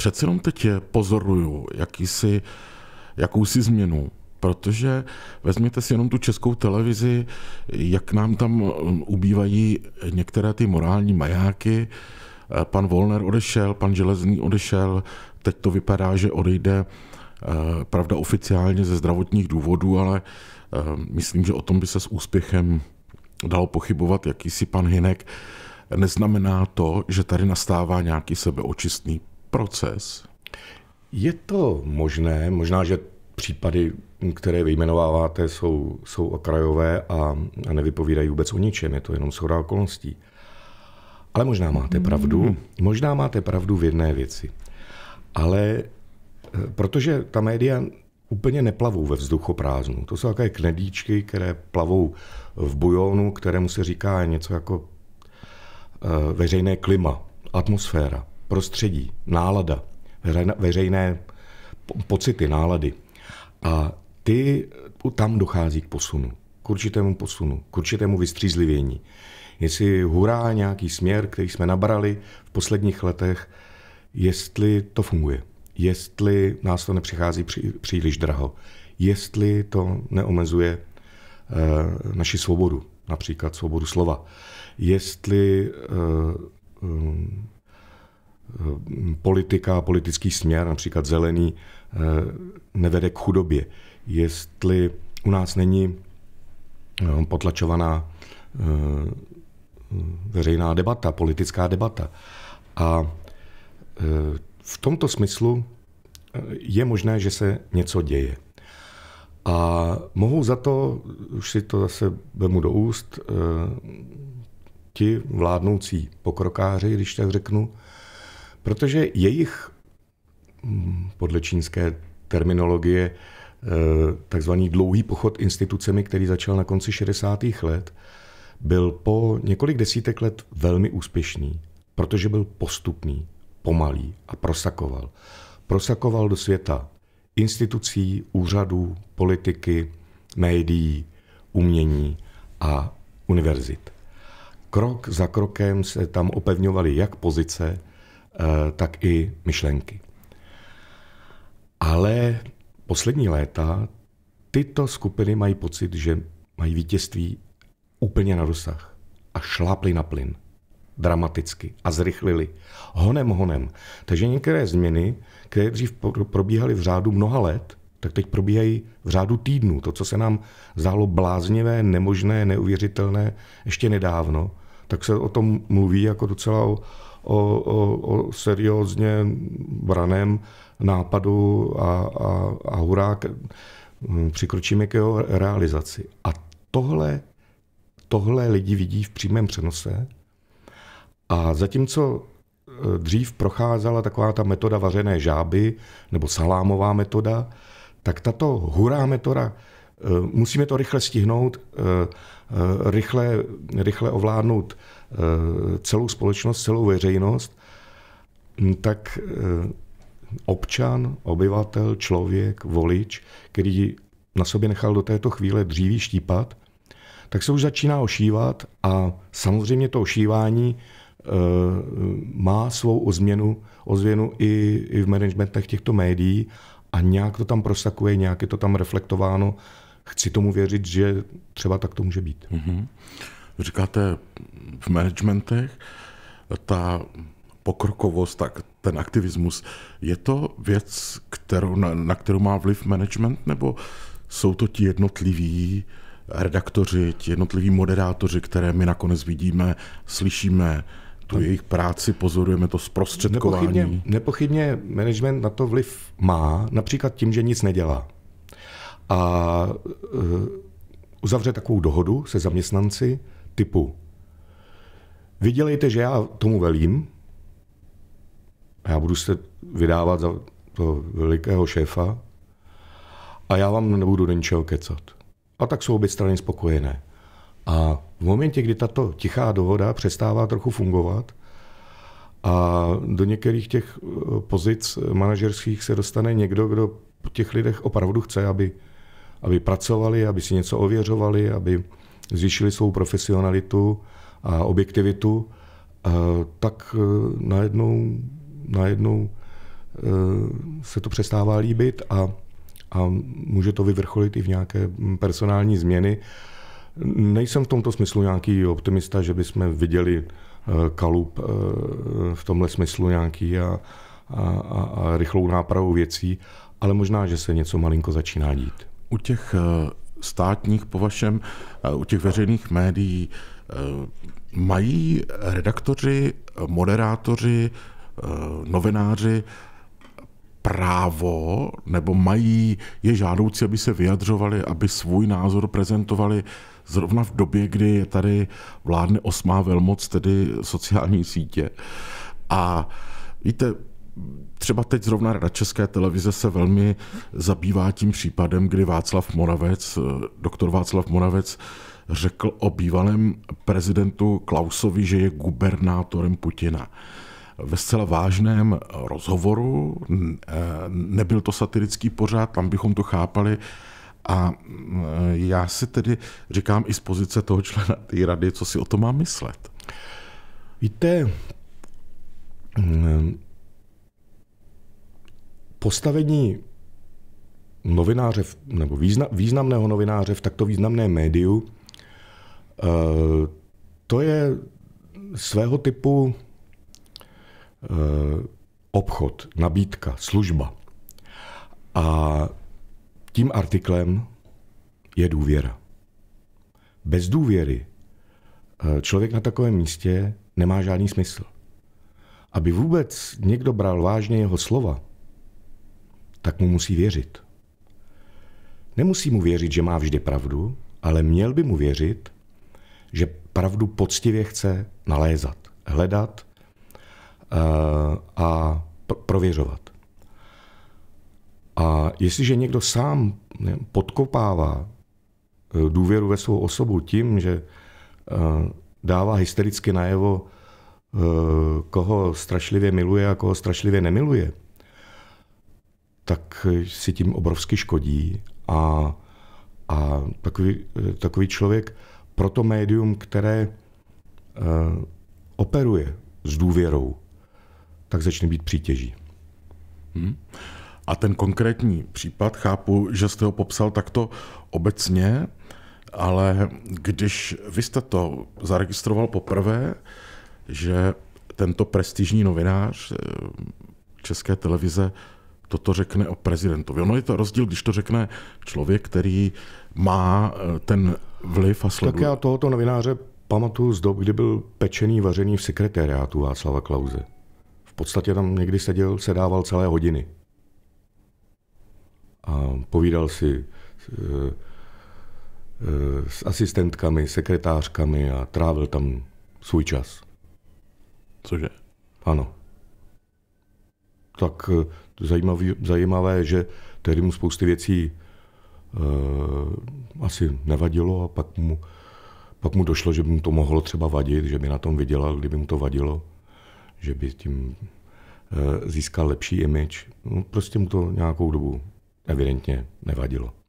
přece jenom teď pozoruju jakýsi, jakousi změnu protože vezměte si jenom tu českou televizi, jak nám tam um, ubývají některé ty morální majáky. Eh, pan Volner odešel, pan Železný odešel, teď to vypadá, že odejde, eh, pravda oficiálně ze zdravotních důvodů, ale eh, myslím, že o tom by se s úspěchem dalo pochybovat jakýsi pan Hinek. Neznamená to, že tady nastává nějaký sebeočistný proces? Je to možné, možná, že případy, které vyjmenováváte, jsou, jsou okrajové a, a nevypovídají vůbec o ničem, je to jenom shoda okolností. Ale možná máte hmm. pravdu, mm. možná máte pravdu v jedné věci. Ale eh, protože ta média úplně neplavou ve prázdnu. To jsou takové knedíčky, které plavou v bujonu, kterému se říká něco jako eh, veřejné klima, atmosféra prostředí, nálada, veřejné pocity, nálady. A ty tam dochází k posunu, k určitému posunu, k určitému vystřízlivění. Jestli hurá nějaký směr, který jsme nabrali v posledních letech, jestli to funguje, jestli nás to nepřichází příliš draho, jestli to neomezuje e, naši svobodu, například svobodu slova, jestli e, Eh, politika, politický směr, například zelený, eh, nevede k chudobě. Jestli u nás není eh, potlačovaná veřejná debata, politická debata. A v tomto smyslu je možné, že se něco děje. A mohou za to, už si to zase vemu do úst, ti vládnoucí pokrokáři, když tak řeknu, protože jejich, mm, podle čínské terminologie, eh, takzvaný dlouhý pochod institucemi, který začal na konci 60. let, byl po několik desítek let velmi úspěšný, protože byl postupný, pomalý a prosakoval. Prosakoval do světa institucí, úřadů, politiky, médií, umění a univerzit. Krok za krokem se tam opevňovaly jak pozice, Eh, tak i myšlenky. Ale poslední léta tyto skupiny mají pocit, že mají vítězství úplně na dosah a šlápli na plyn dramaticky a zrychlili. Honem, honem. Takže některé změny, které dřív probíhaly v řádu mnoha let, tak teď probíhají v řádu týdnů. To, co se nám zdálo bláznivé, nemožné, neuvěřitelné ještě nedávno, tak se o tom mluví jako docela o, o, o, o seriózně braném nápadu a, a, a hurá, mm, přikročíme k jeho realizaci. A tohle, tohle lidi vidí v přímém přenose a zatímco e, dřív procházela taková ta metoda vařené žáby nebo salámová metoda, tak tato hurá metoda Eh, musíme to rychle stihnout, eh, eh, rychle, rychle ovládnout celou společnost, celou veřejnost, hm, tak občan, obyvatel, člověk, volič, který na sobě nechal do této chvíle dříví štípat, tak se už začíná ošívat a samozřejmě to ošívání má svou ozměnu, ozvěnu i, i v managementech těchto médií a nějak to tam prosakuje, nějak je to tam reflektováno chci tomu věřit, že třeba tak to může být. Mm-hmm. Říkáte v managementech, ta pokrokovost, tak ten aktivismus, je to věc, kterou, na, na kterou má vliv management, nebo jsou to ti jednotliví redaktoři, ti jednotliví moderátoři, které my nakonec vidíme, slyšíme, tu jejich práci, pozorujeme to zprostředkování. Nepochybně, nepochybně management na to vliv má, například tím, že nic nedělá a eh, uzavře takovou dohodu se zaměstnanci typu vydělejte, že já tomu velím já budu se vydávat za toho velikého šéfa a já vám nebudu do ničeho kecat. A tak jsou obě strany spokojené. A v momentě, kdy tato tichá dohoda přestává trochu fungovat a do některých těch eh, pozic manažerských se dostane někdo, kdo po těch lidech opravdu chce, aby aby pracovali, aby si něco ověřovali, aby zvýšili svou profesionalitu a objektivitu, tak e, najednou, najednou e, se to přestává líbit a, a může to vyvrcholit i v nějaké personální změny. Nejsem v tomto smyslu nějaký optimista, že bychom viděli e, kalup v tomhle smyslu nějaký a, a, a rychlou nápravu věcí, ale možná, že se něco malinko začíná dít. U těch eh, státních, po vašem, eh, u těch veřejných médií, eh, mají redaktoři, moderátoři, novináři právo, nebo mají, je žádoucí, aby se vyjadřovali, aby svůj názor prezentovali zrovna v době, kdy je tady vládne osmá velmoc, tedy sociální sítě. A víte, třeba teď zrovna Rada České televize se velmi zabývá tím případem, kdy Václav Moravec, eh, doktor Václav Moravec, řekl o bývalém prezidentu Klausovi, že je gubernátorem Putina. Ve zcela vážném rozhovoru, eh, nebyl to satirický pořád, tam bychom to chápali, a eh, já si tedy říkám i z pozice toho člena té rady, co si o to má myslet. Víte, mm, postavení novináře nebo význa, významného novináře v takto významné médiu, eh, to je svého typu eh, obchod, nabídka, služba. A tím artiklem je důvěra. Bez důvěry eh, člověk na takovém místě nemá žádný smysl. Aby vůbec někdo bral vážně jeho slova, tak mu musí věřit. Nemusí mu věřit, že má vždy pravdu, ale měl by mu věřit, že pravdu poctivě chce nalézat, hledat eh, a prověřovat. A jestliže někdo sám podkopává eh, důvěru ve svou osobu tím, že eh, dává hystericky najevo, koho strašlivě miluje a koho strašlivě nemiluje, tak eh, si tím obrovsky škodí a, a takový, eh, takový člověk pro to médium, které uh, operuje s důvěrou, tak začne být přítěží. Hmm. A ten konkrétní případ, chápu, že jste ho popsal takto obecně, ale když vy jste to zaregistroval poprvé, že tento prestižní novinář České televize toto řekne o prezidentovi. Ono je to rozdíl, když to řekne člověk, který má eh, ten vliv a sleduje. Tak já tohoto novináře pamatuju z dob, kdy byl pečený vařený v sekretariátu Václava Klauze. V podstatě tam někdy seděl, sedával celé hodiny. A povídal si s eh, eh, asistentkami, sekretářkami a trávil tam svůj čas. Cože? Ano tak eh, zajímavý, zajímavé, že tehdy mu spousty věcí e, asi nevadilo a pak mu, pak mu došlo, že by mu to mohlo třeba vadit, že by na tom vydělal, kdyby mu to vadilo, že by tím e, získal lepší image. No, prostě mu to nějakou dobu evidentně nevadilo.